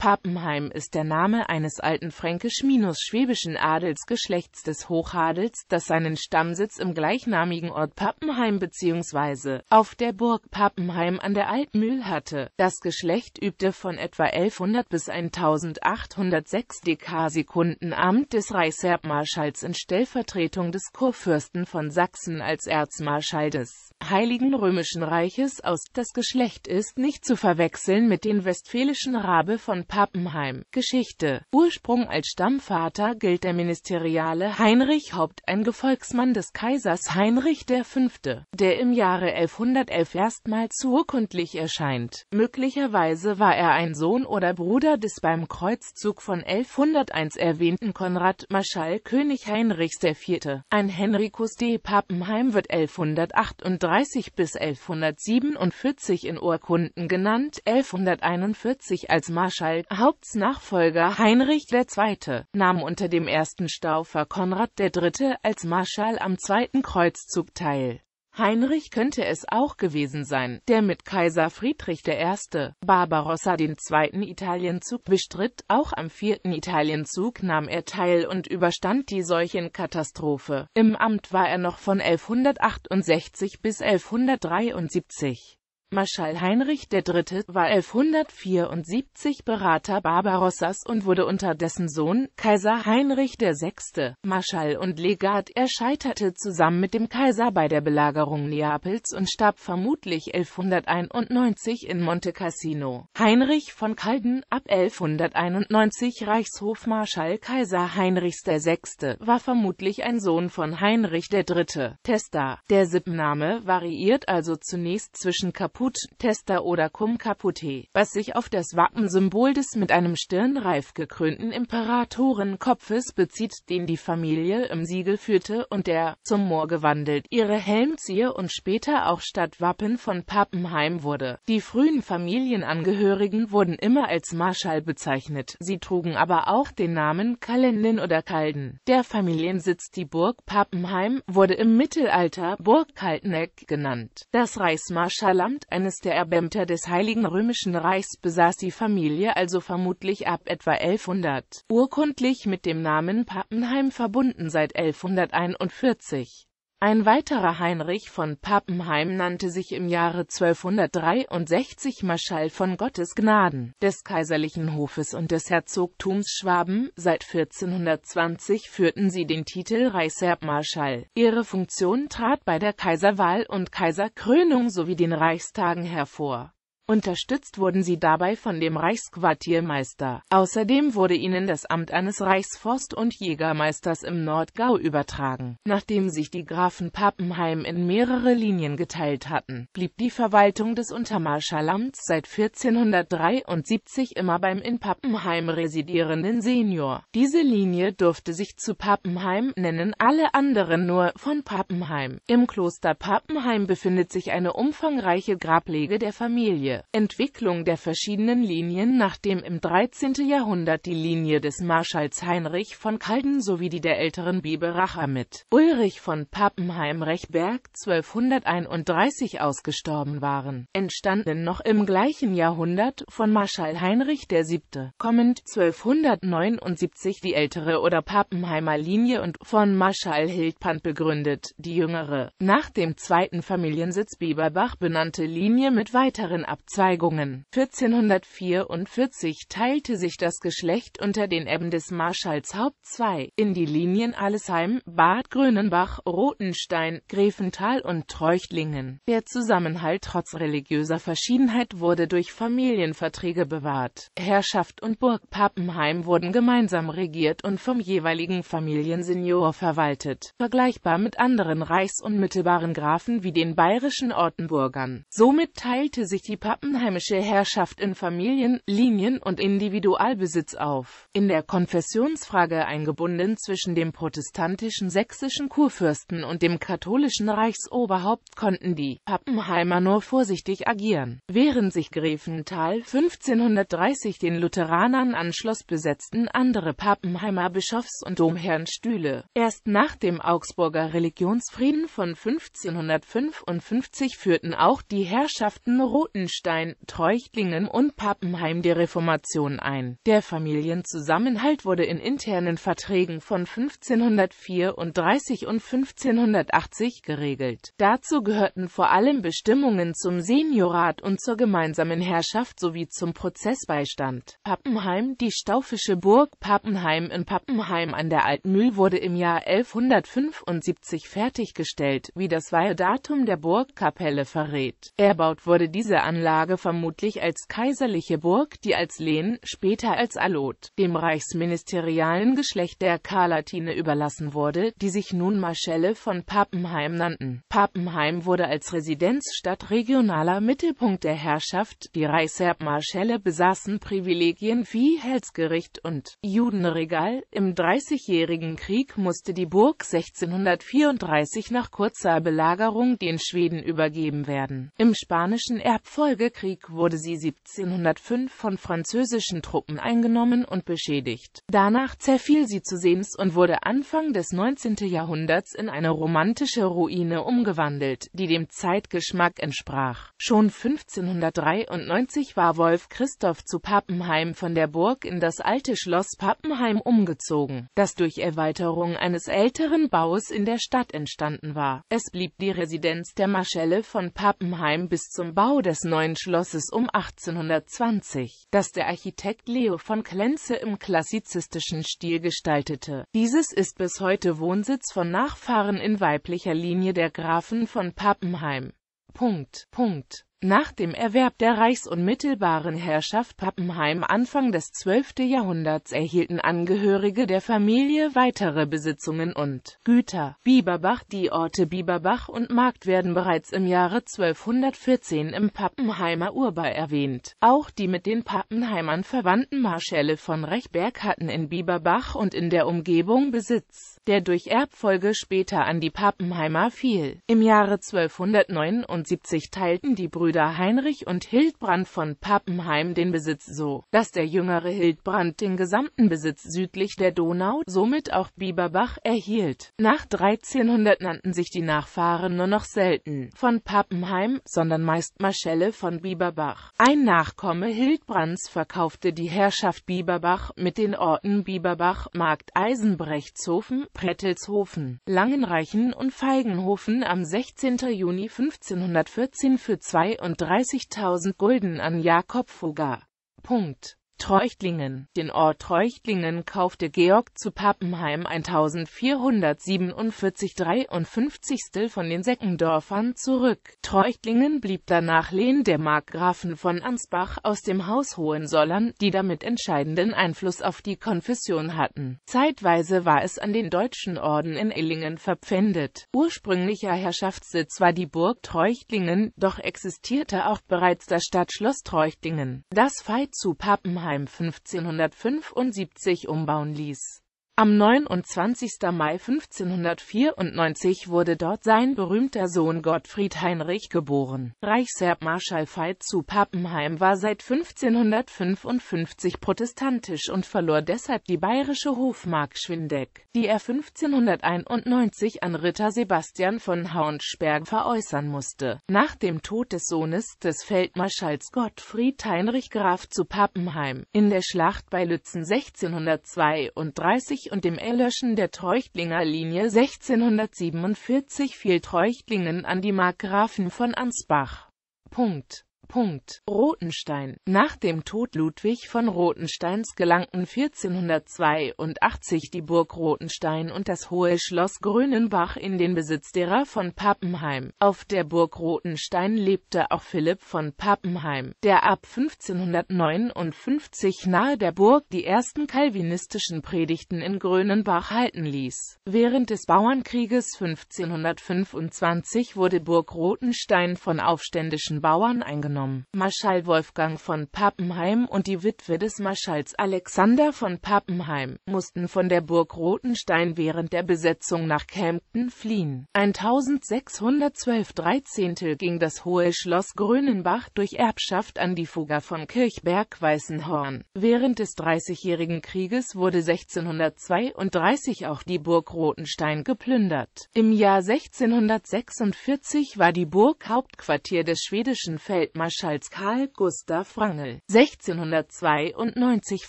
Pappenheim ist der Name eines alten fränkisch-schwäbischen Adelsgeschlechts des Hochadels, das seinen Stammsitz im gleichnamigen Ort Pappenheim bzw. auf der Burg Pappenheim an der Altmühl hatte. Das Geschlecht übte von etwa 1100 bis 1806 Dekarsekunden Amt des Reichsherbmarschalls in Stellvertretung des Kurfürsten von Sachsen als Erzmarschall des Heiligen Römischen Reiches aus. Das Geschlecht ist nicht zu verwechseln mit den westfälischen Rabe von Pappenheim. Geschichte Ursprung als Stammvater gilt der Ministeriale Heinrich Haupt, ein Gefolgsmann des Kaisers Heinrich V., der im Jahre 1111 erstmals urkundlich erscheint. Möglicherweise war er ein Sohn oder Bruder des beim Kreuzzug von 1101 erwähnten Konrad Marschall König Heinrichs IV. Ein Henricus de Pappenheim wird 1138 1130 bis 1147 in Urkunden genannt, 1141 als Marschall. Hauptsnachfolger Heinrich II. nahm unter dem ersten Staufer Konrad III. als Marschall am Zweiten Kreuzzug teil Heinrich könnte es auch gewesen sein, der mit Kaiser Friedrich I. Barbarossa den zweiten Italienzug bestritt, auch am vierten Italienzug nahm er teil und überstand die Seuchenkatastrophe. Im Amt war er noch von 1168 bis 1173. Marschall Heinrich III. war 1174 Berater Barbarossas und wurde unter dessen Sohn, Kaiser Heinrich VI., Marschall und Legat. Er scheiterte zusammen mit dem Kaiser bei der Belagerung Neapels und starb vermutlich 1191 in Monte Cassino. Heinrich von Calden, ab 1191 Reichshofmarschall Kaiser Heinrichs VI., war vermutlich ein Sohn von Heinrich III. Testa. Der Sippenname variiert also zunächst zwischen Kaput Caput, Testa oder Cum Capute, was sich auf das Wappensymbol des mit einem stirnreif gekrönten Imperatorenkopfes bezieht, den die Familie im Siegel führte und der, zum Moor gewandelt, ihre Helmzieher und später auch Stadtwappen von Pappenheim wurde. Die frühen Familienangehörigen wurden immer als Marschall bezeichnet, sie trugen aber auch den Namen Kalendin oder Kalden. Der Familiensitz die Burg Pappenheim wurde im Mittelalter Burg Kalteneck genannt. Das Reichsmarschallamt eines der Erbämter des Heiligen Römischen Reichs besaß die Familie also vermutlich ab etwa 1100, urkundlich mit dem Namen Pappenheim verbunden seit 1141 ein weiterer Heinrich von Pappenheim nannte sich im Jahre 1263 Marschall von Gottes Gnaden, des kaiserlichen Hofes und des Herzogtums Schwaben. Seit 1420 führten sie den Titel Reichsherbmarschall. Ihre Funktion trat bei der Kaiserwahl und Kaiserkrönung sowie den Reichstagen hervor Unterstützt wurden sie dabei von dem Reichsquartiermeister. Außerdem wurde ihnen das Amt eines Reichsforst- und Jägermeisters im Nordgau übertragen. Nachdem sich die Grafen Pappenheim in mehrere Linien geteilt hatten, blieb die Verwaltung des Untermarschallamts seit 1473 immer beim in Pappenheim residierenden Senior. Diese Linie durfte sich zu Pappenheim nennen, alle anderen nur von Pappenheim. Im Kloster Pappenheim befindet sich eine umfangreiche Grablege der Familie. Entwicklung der verschiedenen Linien, nachdem im 13. Jahrhundert die Linie des Marschalls Heinrich von Kalden sowie die der älteren Biberacher mit Ulrich von Pappenheim-Rechberg 1231 ausgestorben waren, entstanden noch im gleichen Jahrhundert von Marschall Heinrich VII. kommend 1279 die ältere oder Pappenheimer Linie und von Marschall Hildpant begründet die jüngere, nach dem zweiten Familiensitz Bieberbach benannte Linie mit weiteren Ab Abzweigungen. 1444 teilte sich das Geschlecht unter den Ebben des Marschalls Haupt II in die Linien Allesheim, Bad Grönenbach, Rothenstein, Gräfenthal und Treuchtlingen. Der Zusammenhalt trotz religiöser Verschiedenheit wurde durch Familienverträge bewahrt. Herrschaft und Burg Pappenheim wurden gemeinsam regiert und vom jeweiligen Familiensenior verwaltet, vergleichbar mit anderen reichsunmittelbaren Grafen wie den bayerischen Ortenburgern. Somit teilte sich die pappenheimische Herrschaft in Familien, Linien und Individualbesitz auf, in der Konfessionsfrage eingebunden zwischen dem protestantischen sächsischen Kurfürsten und dem katholischen Reichsoberhaupt konnten die Pappenheimer nur vorsichtig agieren. Während sich Gräfenthal 1530 den Lutheranern anschloss, besetzten andere Pappenheimer Bischofs- und Domherrenstühle. Erst nach dem Augsburger Religionsfrieden von 1555 führten auch die Herrschaften Rotenstein Holstein, Treuchtlingen und Pappenheim der Reformation ein. Der Familienzusammenhalt wurde in internen Verträgen von 1534 und 1580 geregelt. Dazu gehörten vor allem Bestimmungen zum Seniorat und zur gemeinsamen Herrschaft sowie zum Prozessbeistand. Pappenheim, die staufische Burg Pappenheim in Pappenheim an der Altmühl wurde im Jahr 1175 fertiggestellt, wie das Weihdatum der Burgkapelle verrät. Erbaut wurde diese Anlage Anlage vermutlich als kaiserliche Burg, die als Lehn, später als Allot, dem reichsministerialen Geschlecht der Karlatine überlassen wurde, die sich nun Marschelle von Pappenheim nannten. Pappenheim wurde als Residenzstadt regionaler Mittelpunkt der Herrschaft, die Reichsherbmarschälle besaßen Privilegien wie Helsgericht und Judenregal. Im Dreißigjährigen Krieg musste die Burg 1634 nach kurzer Belagerung den Schweden übergeben werden. Im spanischen Erbfolge Bürgerkrieg wurde sie 1705 von französischen Truppen eingenommen und beschädigt. Danach zerfiel sie zusehends und wurde Anfang des 19. Jahrhunderts in eine romantische Ruine umgewandelt, die dem Zeitgeschmack entsprach. Schon 1593 war Wolf Christoph zu Pappenheim von der Burg in das alte Schloss Pappenheim umgezogen, das durch Erweiterung eines älteren Baus in der Stadt entstanden war. Es blieb die Residenz der Marschelle von Pappenheim bis zum Bau des neuen neuen Schlosses um 1820, das der Architekt Leo von Klenze im klassizistischen Stil gestaltete. Dieses ist bis heute Wohnsitz von Nachfahren in weiblicher Linie der Grafen von Pappenheim. Punkt, Punkt. Nach dem Erwerb der reichsunmittelbaren Herrschaft Pappenheim Anfang des 12. Jahrhunderts erhielten Angehörige der Familie weitere Besitzungen und Güter. Bieberbach Die Orte Bieberbach und Markt werden bereits im Jahre 1214 im Pappenheimer Urbar erwähnt. Auch die mit den Pappenheimern verwandten Marschälle von Rechberg hatten in Bieberbach und in der Umgebung Besitz der durch Erbfolge später an die Pappenheimer fiel. Im Jahre 1279 teilten die Brüder Brüder Heinrich und Hildbrand von Pappenheim den Besitz so, dass der jüngere Hildbrand den gesamten Besitz südlich der Donau, somit auch Bieberbach, erhielt. Nach 1300 nannten sich die Nachfahren nur noch selten von Pappenheim, sondern meist Marschelle von Bieberbach. Ein Nachkomme Hildbrands verkaufte die Herrschaft Bieberbach mit den Orten Bieberbach, Markt Eisenbrechtshofen, Prettelshofen, Langenreichen und Feigenhofen am 16. Juni 1514 für zwei und 30.000 Gulden an Jakob Fugger. Punkt. Treuchtlingen. Den Ort Treuchtlingen kaufte Georg zu Pappenheim 1447 53. von den Seckendorfern zurück. Treuchtlingen blieb danach Lehen der Markgrafen von Ansbach aus dem Haus Hohensollern, die damit entscheidenden Einfluss auf die Konfession hatten. Zeitweise war es an den Deutschen Orden in Illingen verpfändet. Ursprünglicher Herrschaftssitz war die Burg Treuchtlingen, doch existierte auch bereits das Stadtschloss Treuchtlingen. Das Feit zu Pappenheim Mannheim 1575 umbauen ließ am 29. Mai 1594 wurde dort sein berühmter Sohn Gottfried Heinrich geboren. Reichsherbmarschall Veit zu Pappenheim war seit 1555 protestantisch und verlor deshalb die bayerische Hofmark Schwindeck, die er 1591 an Ritter Sebastian von Hauensperg veräußern musste. Nach dem Tod des Sohnes des Feldmarschalls Gottfried Heinrich Graf zu Pappenheim in der Schlacht bei Lützen 1632 und dem Erlöschen der Treuchtlinger Linie 1647 fiel Treuchtlingen an die Markgrafen von Ansbach. Punkt Punkt. Rothenstein Nach dem Tod Ludwig von Rothensteins gelangten 1482 die Burg Rothenstein und das Hohe Schloss Grönenbach in den Besitz derer von Pappenheim. Auf der Burg Rothenstein lebte auch Philipp von Pappenheim, der ab 1559 nahe der Burg die ersten kalvinistischen Predigten in Grönenbach halten ließ. Während des Bauernkrieges 1525 wurde Burg Rothenstein von aufständischen Bauern eingenommen aufgenommen. Marschall Wolfgang von Pappenheim und die Witwe des Marschalls Alexander von Pappenheim mussten von der Burg Rothenstein während der Besetzung nach Kempten fliehen. 1612 13. ging das Hohe Schloss Grönenbach durch Erbschaft an die Fugger von Kirchberg-Weißenhorn. Während des Dreißigjährigen Krieges wurde 1632 auch die Burg Rothenstein geplündert. Im Jahr 1646 war die Burg Hauptquartier des schwedischen Feldmarschalls Marschalls Karl Gustav Wrangel. 1692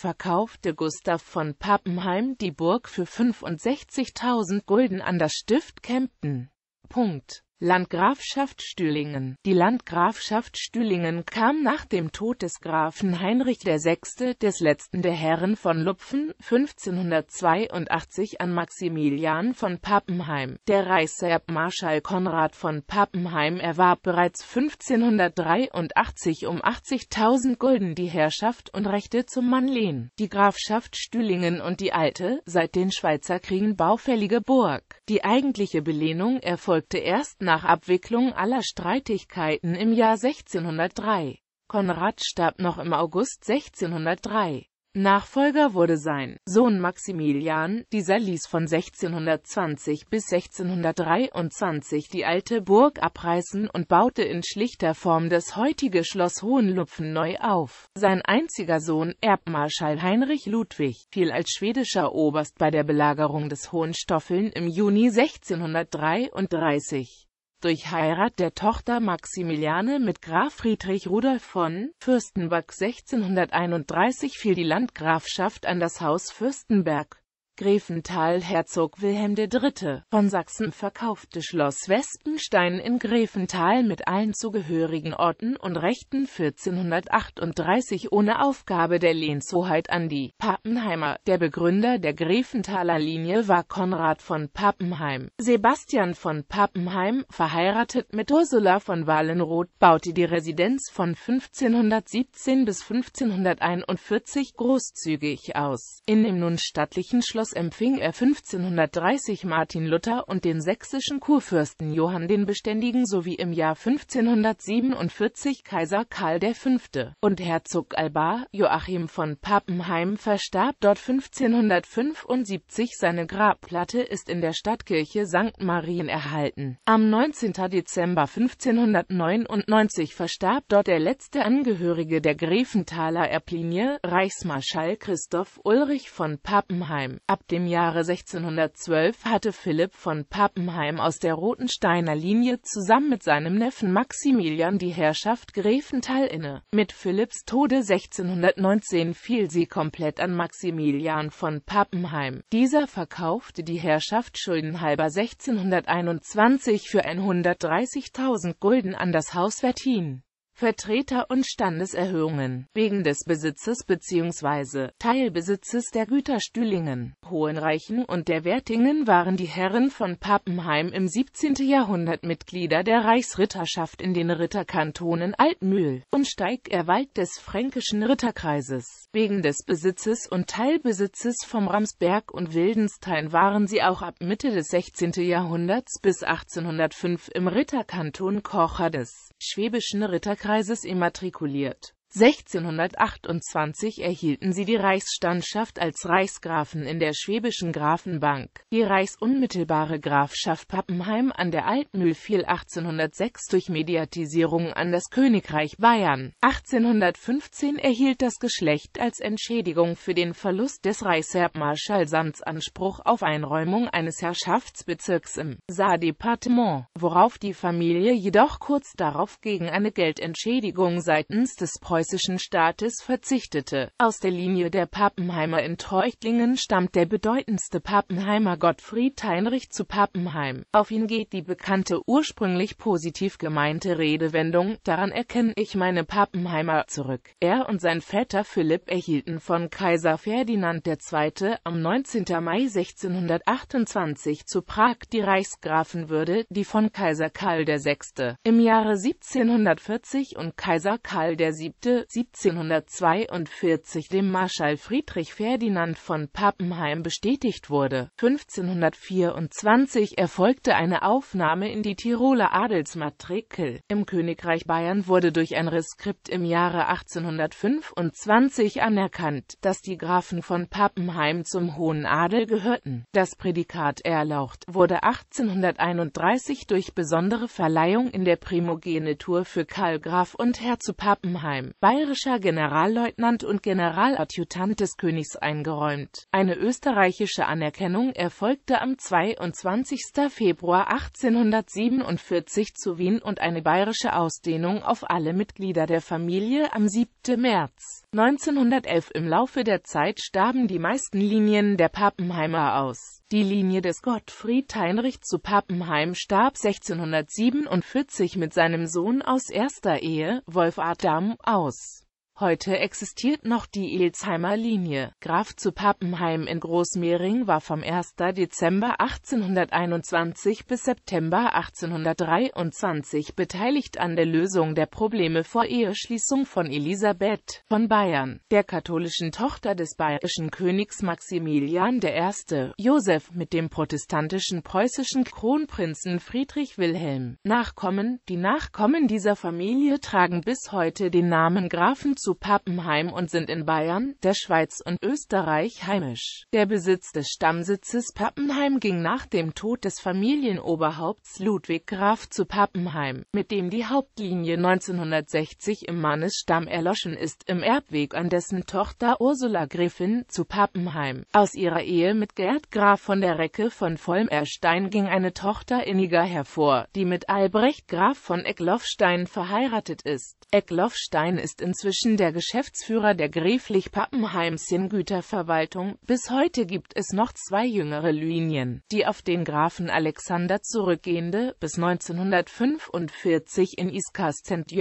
verkaufte Gustav von Pappenheim die Burg für 65.000 Gulden an das Stift Kempten. Punkt Landgrafschaft Stühlingen Die Landgrafschaft Stühlingen kam nach dem Tod des Grafen Heinrich VI., des letzten der Herren von Lupfen, 1582 an Maximilian von Pappenheim. Der Reichserbmarschall Konrad von Pappenheim erwarb bereits 1583 um 80.000 Gulden die Herrschaft und Rechte zum Mannlehen, die Grafschaft Stühlingen und die alte, seit den Schweizer Kriegen baufällige Burg. Die eigentliche Belehnung erfolgte erst nach nach Abwicklung aller Streitigkeiten im Jahr 1603. Konrad starb noch im August 1603. Nachfolger wurde sein Sohn Maximilian, dieser ließ von 1620 bis 1623 die alte Burg abreißen und baute in schlichter Form das heutige Schloss Hohenlupfen neu auf. Sein einziger Sohn, Erbmarschall Heinrich Ludwig, fiel als schwedischer Oberst bei der Belagerung des Hohenstoffeln im Juni 1633. Durch Heirat der Tochter Maximiliane mit Graf Friedrich Rudolf von Fürstenberg 1631 fiel die Landgrafschaft an das Haus Fürstenberg. Gräfenthal Herzog Wilhelm III. von Sachsen verkaufte Schloss Wespenstein in Gräfenthal mit allen zugehörigen Orten und Rechten 1438 ohne Aufgabe der Lehnshoheit an die Pappenheimer. Der Begründer der Gräfenthaler Linie war Konrad von Pappenheim. Sebastian von Pappenheim, verheiratet mit Ursula von Wallenroth, baute die Residenz von 1517 bis 1541 großzügig aus. In dem nun stattlichen Schloss Schloss empfing er 1530 Martin Luther und den sächsischen Kurfürsten Johann den Beständigen sowie im Jahr 1547 Kaiser Karl V. und Herzog Alba. Joachim von Pappenheim verstarb dort 1575. Seine Grabplatte ist in der Stadtkirche St. Marien erhalten. Am 19. Dezember 1599 verstarb dort der letzte Angehörige der Gräfenthaler Erblinie, Reichsmarschall Christoph Ulrich von Pappenheim. Ab dem Jahre 1612 hatte Philipp von Pappenheim aus der Rotensteiner Linie zusammen mit seinem Neffen Maximilian die Herrschaft Gräfenthal inne. Mit Philipps Tode 1619 fiel sie komplett an Maximilian von Pappenheim. Dieser verkaufte die Herrschaft schuldenhalber 1621 für 130.000 Gulden an das Haus Wettin. Vertreter und Standeserhöhungen, wegen des Besitzes bzw. Teilbesitzes der Güter Stühlingen, Hohenreichen und der Wertingen waren die Herren von Pappenheim im 17. Jahrhundert Mitglieder der Reichsritterschaft in den Ritterkantonen Altmühl und Steigerwald des fränkischen Ritterkreises. Wegen des Besitzes und Teilbesitzes vom Ramsberg und Wildenstein waren sie auch ab Mitte des 16. Jahrhunderts bis 1805 im Ritterkanton Kocher des schwäbischen Ritterkreises Landkreises immatrikuliert 1628 erhielten sie die Reichsstandschaft als Reichsgrafen in der schwäbischen Grafenbank. Die reichsunmittelbare Grafschaft Pappenheim an der Altmühl fiel 1806 durch Mediatisierung an das Königreich Bayern. 1815 erhielt das Geschlecht als Entschädigung für den Verlust des Reichsherbmarschallamts Anspruch auf Einräumung eines Herrschaftsbezirks im Saardepartement, worauf die Familie jedoch kurz darauf gegen eine Geldentschädigung seitens des preußischen preußischen Staates verzichtete. Aus der Linie der Pappenheimer in Treuchtlingen stammt der bedeutendste Pappenheimer Gottfried Heinrich zu Pappenheim. Auf ihn geht die bekannte ursprünglich positiv gemeinte Redewendung, daran erkenne ich meine Pappenheimer zurück. Er und sein Vetter Philipp erhielten von Kaiser Ferdinand II. am 19. Mai 1628 zu Prag die Reichsgrafenwürde, die von Kaiser Karl VI. im Jahre 1740 und Kaiser Karl VII wurde 1742 dem Marschall Friedrich Ferdinand von Pappenheim bestätigt wurde. 1524 erfolgte eine Aufnahme in die Tiroler Adelsmatrikel. Im Königreich Bayern wurde durch ein Reskript im Jahre 1825 anerkannt, dass die Grafen von Pappenheim zum hohen Adel gehörten. Das Prädikat Erlaucht wurde 1831 durch besondere Verleihung in der Primogenitur für Karl Graf und Herzog Pappenheim bayerischer Generalleutnant und Generaladjutant des Königs eingeräumt. Eine österreichische Anerkennung erfolgte am 22. Februar 1847 zu Wien und eine bayerische Ausdehnung auf alle Mitglieder der Familie am 7. März 1911 Im Laufe der Zeit starben die meisten Linien der Pappenheimer aus. Die Linie des Gottfried Heinrich zu Pappenheim starb 1647 mit seinem Sohn aus erster Ehe, Wolf Adam, aus Heute existiert noch die Ilsheimer Linie. Graf zu Pappenheim in Großmehring war vom 1. Dezember 1821 bis September 1823 beteiligt an der Lösung der Probleme vor Eheschließung von Elisabeth von Bayern, der katholischen Tochter des bayerischen Königs Maximilian I. Joseph mit dem protestantischen preußischen Kronprinzen Friedrich Wilhelm. Nachkommen Die Nachkommen dieser Familie tragen bis heute den Namen Grafen zu Pappenheim und sind in Bayern, der Schweiz und Österreich heimisch. Der Besitz des Stammsitzes Pappenheim ging nach dem Tod des Familienoberhaupts Ludwig Graf zu Pappenheim, mit dem die Hauptlinie 1960 im Mannesstamm erloschen ist, im Erbweg an dessen Tochter Ursula Gräfin zu Pappenheim. Aus ihrer Ehe mit Gerd Graf von der Recke von Vollmerstein ging eine Tochter inniger hervor, die mit Albrecht Graf von Eckloffstein verheiratet ist. Eckloffstein ist inzwischen Johnson, der Geschäftsführer der gräflich Pappenheimschen Güterverwaltung. Bis heute gibt es noch zwei jüngere Linien, die auf den Grafen Alexander zurückgehende, bis 1945 in Iskas St.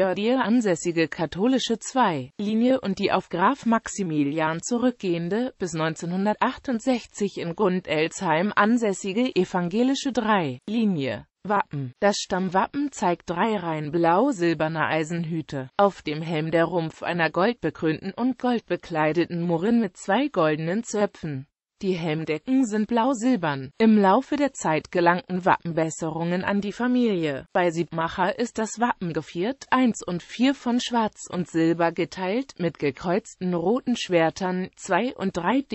ansässige katholische Zwei-Linie und die auf Graf Maximilian zurückgehende, bis 1968 in Gundelsheim ansässige evangelische Drei-Linie Wappen. Das Stammwappen zeigt drei Reihen blau-silberner Eisenhüte, auf dem Helm der Rumpf einer goldbekrönten und goldbekleideten Murin mit zwei goldenen Zöpfen. Die Helmdecken sind blau-silbern. Im Laufe der Zeit gelangten Wappenbesserungen an die Familie. Bei Siebmacher ist das Wappen geviert, eins und vier von Schwarz und Silber geteilt, mit gekreuzten roten Schwertern, zwei und drei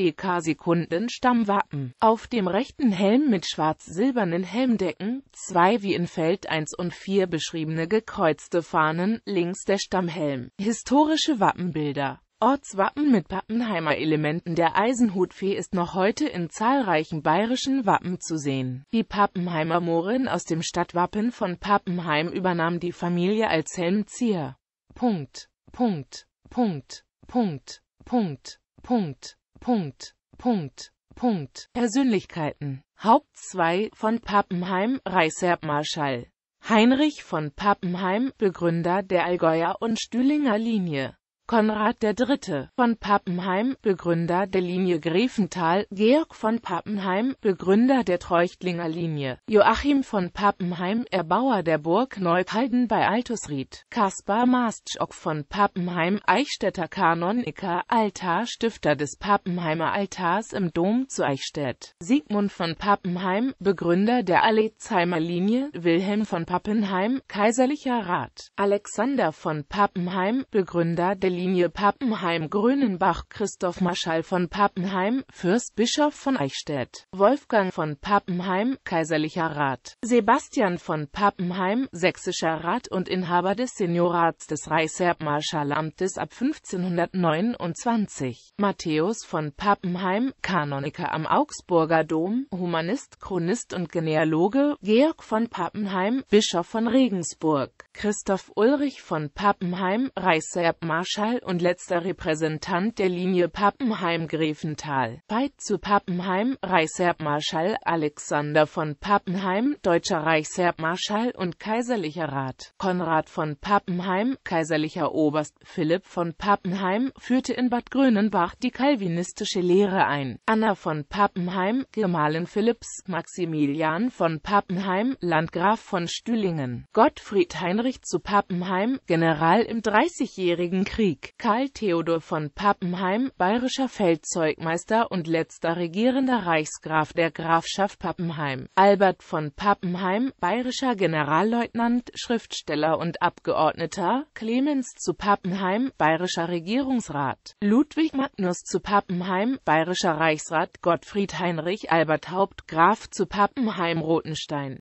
sekunden Stammwappen. Auf dem rechten Helm mit schwarz-silbernen Helmdecken, zwei wie in Feld 1 und 4 beschriebene gekreuzte Fahnen, links der Stammhelm. Historische Wappenbilder Ortswappen mit Pappenheimer Elementen der Eisenhutfee ist noch heute in zahlreichen bayerischen Wappen zu sehen. Die Pappenheimer Moorin aus dem Stadtwappen von Pappenheim übernahm die Familie als Helmzier. Punkt. Punkt. Punkt. Punkt. Punkt. Punkt. Punkt. Punkt. Punkt. Persönlichkeiten. Haupt 2 von Pappenheim, Reichsherbmarschall. Heinrich von Pappenheim, Begründer der Allgäuer und Stühlinger Linie. Konrad III. von Pappenheim, Begründer der Linie Grefenthal, Georg von Pappenheim, Begründer der Treuchtlinger Linie, Joachim von Pappenheim, Erbauer der Burg Neukalden bei Altusried, Kaspar Maastschock von Pappenheim, Eichstätter Kanoniker, Altarstifter des Pappenheimer Altars im Dom zu Eichstätt, Sigmund von Pappenheim, Begründer der Alezheimer Linie, Wilhelm von Pappenheim, Kaiserlicher Rat, Alexander von Pappenheim, Begründer der Linie Pappenheim-Grünenbach Christoph Marschall von Pappenheim, Fürstbischof von Eichstätt, Wolfgang von Pappenheim, Kaiserlicher Rat, Sebastian von Pappenheim, Sächsischer Rat und Inhaber des Seniorats des Reichsherbmarschallamt ab 1529, Matthäus von Pappenheim, Kanoniker am Augsburger Dom, Humanist, Chronist und Genealoge, Georg von Pappenheim, Bischof von Regensburg, Christoph Ulrich von Pappenheim, Reichsherbmarschall Wuppertal und letzter Repräsentant der Linie Pappenheim-Greventhal. Weit zu Pappenheim, Reichsherbmarschall Alexander von Pappenheim, deutscher Reichsherbmarschall und kaiserlicher Rat. Konrad von Pappenheim, kaiserlicher Oberst Philipp von Pappenheim, führte in Bad Grönenbach die calvinistische Lehre ein. Anna von Pappenheim, Gemahlin Philipps, Maximilian von Pappenheim, Landgraf von Stühlingen, Gottfried Heinrich zu Pappenheim, General im Dreißigjährigen Krieg. Krieg. Karl Theodor von Pappenheim, bayerischer Feldzeugmeister und letzter regierender Reichsgraf der Grafschaft Pappenheim. Albert von Pappenheim, bayerischer Generalleutnant, Schriftsteller und Abgeordneter. Clemens zu Pappenheim, bayerischer Regierungsrat. Ludwig Magnus zu Pappenheim, bayerischer Reichsrat. Gottfried Heinrich Albert Hauptgraf zu pappenheim Rotenstein.